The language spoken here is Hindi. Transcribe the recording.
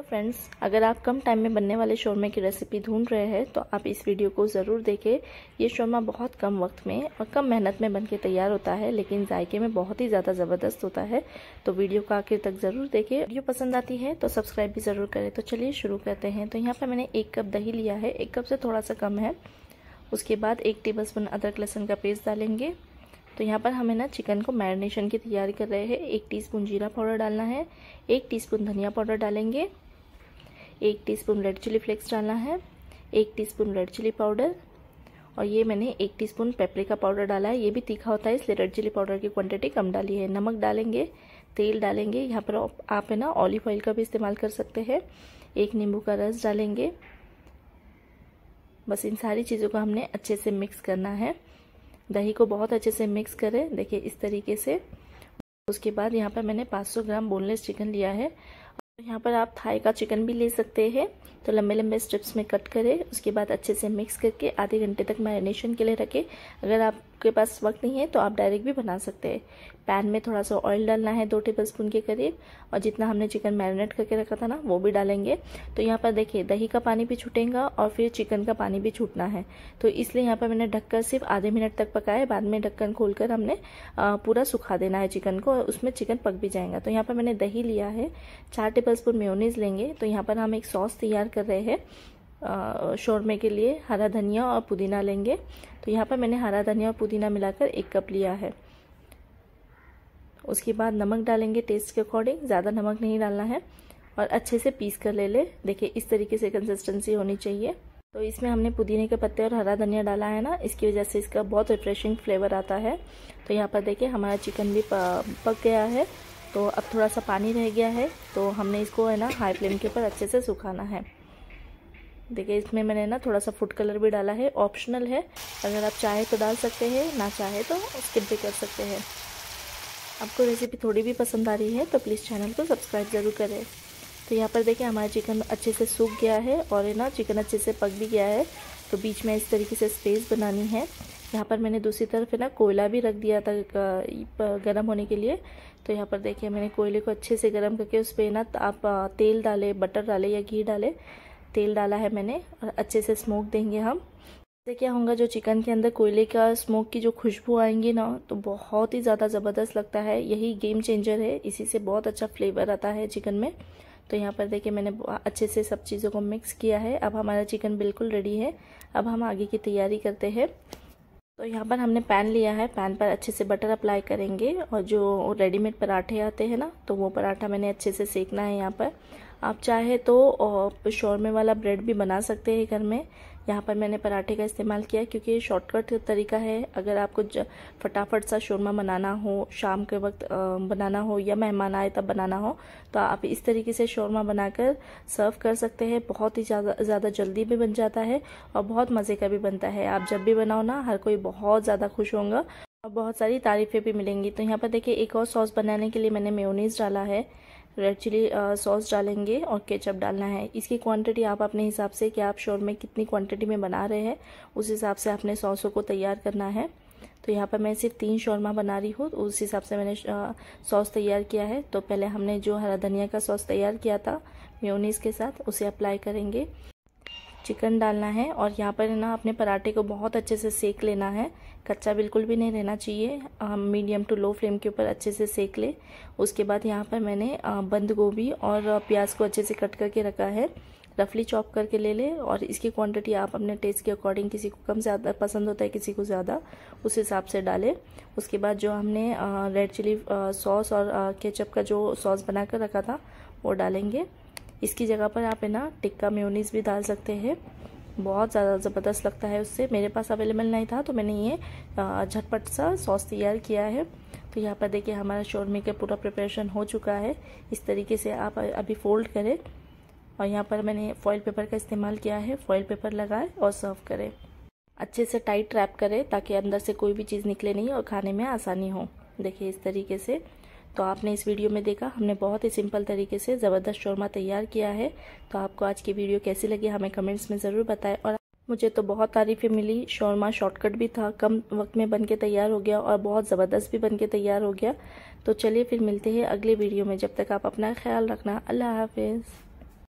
तो फ्रेंड्स अगर आप कम टाइम में बनने वाले शोरमे की रेसिपी ढूंढ रहे हैं तो आप इस वीडियो को ज़रूर देखें ये शोरमा बहुत कम वक्त में और कम मेहनत में बनके तैयार होता है लेकिन जायके में बहुत ही ज़्यादा ज़बरदस्त होता है तो वीडियो को आखिर तक ज़रूर देखें वीडियो पसंद आती है तो सब्सक्राइब भी ज़रूर करें तो चलिए शुरू करते हैं तो यहाँ पर मैंने एक कप दही लिया है एक कप से थोड़ा सा कम है उसके बाद एक टेबल स्पून अदरक लहसुन का पेस्ट डालेंगे तो यहाँ पर हमें ना चिकन को मैरिनेशन की तैयारी कर रहे हैं एक टीस्पून जीरा पाउडर डालना है एक टीस्पून धनिया पाउडर डालेंगे एक टीस्पून रेड चिली फ्लेक्स डालना है एक टीस्पून रेड चिली पाउडर और ये मैंने एक टीस्पून पेपरिका पाउडर डाला है ये भी तीखा होता है इसलिए रेड चिली पाउडर की क्वांटिटी कम डाली है नमक डालेंगे तेल डालेंगे यहाँ पर आप है ना ऑलिव ऑयल का भी इस्तेमाल कर सकते हैं एक नींबू का रस डालेंगे बस इन सारी चीज़ों को हमने अच्छे से मिक्स करना है दही को बहुत अच्छे से मिक्स करें देखिए इस तरीके से उसके बाद यहाँ पर मैंने 500 ग्राम बोनलेस चिकन लिया है यहाँ पर आप थाई का चिकन भी ले सकते हैं तो लंबे लंबे स्ट्रिप्स में कट करें उसके बाद अच्छे से मिक्स करके आधे घंटे तक मैरिनेशन के लिए रखें अगर आप आपके पास वक्त नहीं है तो आप डायरेक्ट भी बना सकते हैं पैन में थोड़ा सा ऑयल डालना है दो टेबल स्पून के करीब और जितना हमने चिकन मैरिनेट करके रखा था ना वो भी डालेंगे तो यहाँ पर देखिए दही का पानी भी छूटेगा और फिर चिकन का पानी भी छूटना है तो इसलिए यहाँ पर मैंने ढककर सिर्फ आधे मिनट तक पकाया बाद में ढक्कन खोलकर हमने पूरा सुखा देना है चिकन को और उसमें चिकन पक भी जाएगा तो यहाँ पर मैंने दही लिया है चार टेबल स्पून लेंगे तो यहाँ पर हम एक सॉस तैयार कर रहे हैं शोरमे के लिए हरा धनिया और पुदीना लेंगे तो यहाँ पर मैंने हरा धनिया और पुदीना मिलाकर एक कप लिया है उसके बाद नमक डालेंगे टेस्ट के अकॉर्डिंग ज़्यादा नमक नहीं डालना है और अच्छे से पीस कर ले ले देखिए इस तरीके से कंसिस्टेंसी होनी चाहिए तो इसमें हमने पुदीने के पत्ते और हरा धनिया डाला है ना इसकी वजह से इसका बहुत रिफ्रेशिंग फ्लेवर आता है तो यहाँ पर देखिए हमारा चिकन भी पक गया है तो अब थोड़ा सा पानी रह गया है तो हमने इसको है ना हाई फ्लेम के ऊपर अच्छे से सुखाना है देखिए इसमें मैंने ना थोड़ा सा फूड कलर भी डाला है ऑप्शनल है अगर आप चाहे तो डाल सकते हैं ना चाहे तो स्किप भी कर सकते हैं आपको रेसिपी थोड़ी भी पसंद आ रही है तो प्लीज़ चैनल को सब्सक्राइब ज़रूर करें तो यहाँ पर देखिए हमारा चिकन अच्छे से सूख गया है और है ना चिकन अच्छे से पक भी गया है तो बीच में इस तरीके से स्पेस बनानी है यहाँ पर मैंने दूसरी तरफ है ना कोयला भी रख दिया था गर्म होने के लिए तो यहाँ पर देखिए मैंने कोयले को अच्छे से गर्म करके उस पर ना आप तेल डाले बटर डाले या घी डाले तेल डाला है मैंने और अच्छे से स्मोक देंगे हम इससे क्या होगा जो चिकन के अंदर कोयले का स्मोक की जो खुशबू आएंगी ना तो बहुत ही ज़्यादा ज़बरदस्त लगता है यही गेम चेंजर है इसी से बहुत अच्छा फ्लेवर आता है चिकन में तो यहाँ पर देखिए मैंने अच्छे से सब चीज़ों को मिक्स किया है अब हमारा चिकन बिल्कुल रेडी है अब हम आगे की तैयारी करते हैं तो यहाँ पर हमने पैन लिया है पैन पर अच्छे से बटर अप्लाई करेंगे और जो रेडीमेड पराठे आते हैं ना तो वो पराठा मैंने अच्छे से सेकना है यहाँ पर आप चाहे तो शोरमे वाला ब्रेड भी बना सकते हैं घर में यहाँ पर मैंने पराठे का इस्तेमाल किया क्योंकि ये शॉर्टकट तरीका है अगर आपको फटाफट सा शोरमा बनाना हो शाम के वक्त बनाना हो या मेहमान आए तब बनाना हो तो आप इस तरीके से शोरमा बनाकर सर्व कर सकते हैं बहुत ही ज़्यादा ज़्यादा जल्दी भी बन जाता है और बहुत मज़े का भी बनता है आप जब भी बनाओ ना हर कोई बहुत ज़्यादा खुश होगा और बहुत सारी तारीफ़ें भी मिलेंगी तो यहाँ पर देखिए एक और सॉस बनाने के लिए मैंने मेयोनीज़ डाला है रेड चिली सॉस डालेंगे और केचप डालना है इसकी क्वांटिटी आप अपने हिसाब से कि आप शोर में कितनी क्वांटिटी में बना रहे हैं उस हिसाब से आपने सॉसों को तैयार करना है तो यहाँ पर मैं सिर्फ तीन शौरमा बना रही हूँ उस हिसाब से मैंने सॉस तैयार किया है तो पहले हमने जो हरा धनिया का सॉस तैयार किया था म्योनीस के साथ उसे अप्लाई करेंगे चिकन डालना है और यहाँ पर ना अपने पराठे को बहुत अच्छे से सेक लेना है कच्चा बिल्कुल भी नहीं रहना चाहिए मीडियम टू लो फ्लेम के ऊपर अच्छे से सेक ले उसके बाद यहाँ पर मैंने बंद गोभी और प्याज को अच्छे से कट करके रखा है रफली चॉप करके ले ले और इसकी क्वांटिटी आप अपने टेस्ट के अकॉर्डिंग किसी को कम ज़्यादा पसंद होता है किसी को ज़्यादा उस हिसाब से डालें उसके बाद जो हमने रेड चिली सॉस और केचप का जो सॉस बना कर रखा था वो डालेंगे इसकी जगह पर आप है ना टिक्का म्योनीस भी डाल सकते हैं बहुत ज़्यादा ज़बरदस्त लगता है उससे मेरे पास अवेलेबल नहीं था तो मैंने ये झटपट सा सॉस तैयार किया है तो यहाँ पर देखिए हमारा शोरमे का पूरा प्रिपरेशन हो चुका है इस तरीके से आप अभी फोल्ड करें और यहाँ पर मैंने फॉइल पेपर का इस्तेमाल किया है फॉइल पेपर लगाएं और सर्व करें अच्छे से टाइट रैप करें ताकि अंदर से कोई भी चीज़ निकले नहीं और खाने में आसानी हो देखिए इस तरीके से तो आपने इस वीडियो में देखा हमने बहुत ही सिंपल तरीके से ज़बरदस्त शोरमा तैयार किया है तो आपको आज की वीडियो कैसी लगी हमें कमेंट्स में ज़रूर बताएं और मुझे तो बहुत तारीफ़ें मिली शौरमा शॉर्टकट भी था कम वक्त में बन के तैयार हो गया और बहुत ज़बरदस्त भी बन के तैयार हो गया तो चलिए फिर मिलते हैं अगले वीडियो में जब तक आप अपना ख्याल रखना अल्लाह हाफिज़